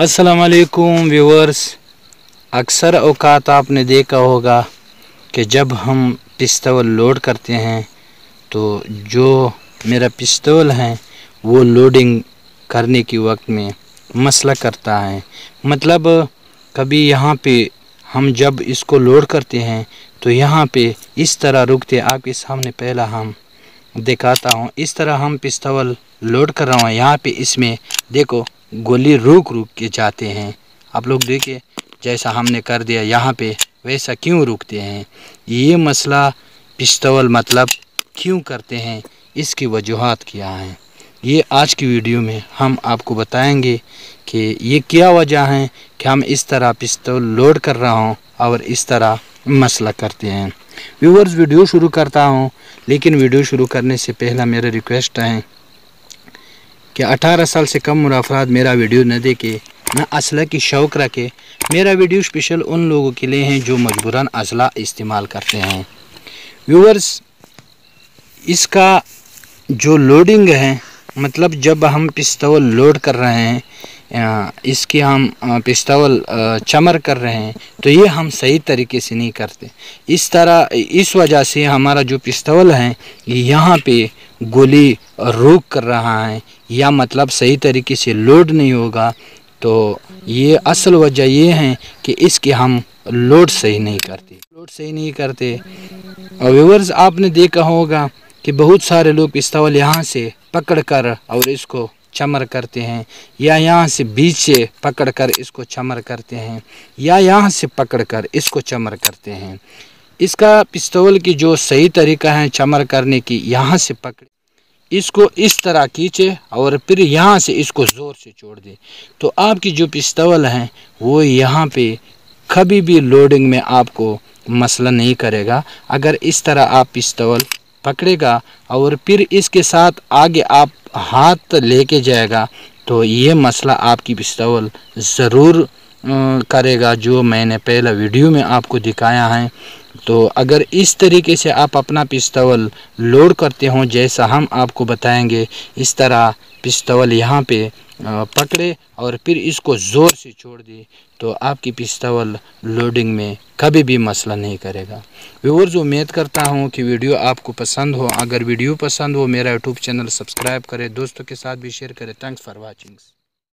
असलकुम व्यूवर्स अक्सर अवकात आपने देखा होगा कि जब हम पिस्तौल लोड करते हैं तो जो मेरा पिस्तौल है वो लोडिंग करने के वक्त में मसला करता है मतलब कभी यहाँ पे हम जब इसको लोड करते हैं तो यहाँ पे इस तरह रुकते आपके सामने पहला हम दिखाता हूँ इस तरह हम पिस्तौल लोड कर रहा हूँ यहाँ पे इसमें देखो गोली रुक रुक के जाते हैं आप लोग देखिए जैसा हमने कर दिया यहाँ पे वैसा क्यों रुकते हैं ये मसला पिस्तौल मतलब क्यों करते हैं इसकी वजूहत क्या हैं ये आज की वीडियो में हम आपको बताएंगे कि ये क्या वजह है कि हम इस तरह पिस्तौल लोड कर रहा हूँ और इस तरह मसला करते हैं व्यूवर्स वीडियो शुरू करता हूँ लेकिन वीडियो शुरू करने से पहला मेरा रिक्वेस्ट है कि 18 साल से कम उम्र अफराद मेरा वीडियो न देखे न असला की शौक रखे मेरा वीडियो स्पेशल उन लोगों के लिए हैं जो मजबूरन असला इस्तेमाल करते हैं व्यूवर्स इसका जो लोडिंग है मतलब जब हम पिस्तौल लोड कर रहे हैं इसकी हम पिस्तौल चमर कर रहे हैं तो ये हम सही तरीके से नहीं करते इस तरह इस वजह से हमारा जो पिस्तौल है यहाँ पे गोली रोक कर रहा है या मतलब सही तरीके से लोड नहीं होगा तो ये असल वजह ये है कि इसके हम लोड सही नहीं करते लोड सही नहीं करते और व्यूवर्स आपने देखा होगा कि बहुत सारे लोग पिस्तौल यहाँ से पकड़कर और इसको चमर करते हैं या यहाँ से बीच से पकड़कर इसको चमर करते हैं या यहाँ से पकड़कर इसको चमर करते हैं इसका पिस्तौल की जो सही तरीका है चमर करने की यहाँ से पकड़ इसको इस तरह खींचे और फिर यहाँ से इसको ज़ोर से छोड़ दे तो आपकी जो पिस्तौल हैं वो यहाँ पे कभी भी लोडिंग में आपको मसला नहीं करेगा अगर इस तरह आप पिस्तौल पकड़ेगा और फिर इसके साथ आगे आप हाथ लेके जाएगा तो ये मसला आपकी पिस्तौल ज़रूर करेगा जो मैंने पहला वीडियो में आपको दिखाया है तो अगर इस तरीके से आप अपना पिस्तौल लोड करते हो जैसा हम आपको बताएंगे इस तरह पिस्तौल यहाँ पे पकड़े और फिर इसको ज़ोर से छोड़ दे तो आपकी पिस्तौल लोडिंग में कभी भी मसला नहीं करेगा व्यूवर्स उम्मीद करता हूँ कि वीडियो आपको पसंद हो अगर वीडियो पसंद हो मेरा यूट्यूब चैनल सब्सक्राइब करें दोस्तों के साथ भी शेयर करें थैंक्स फॉर वॉचिंग्स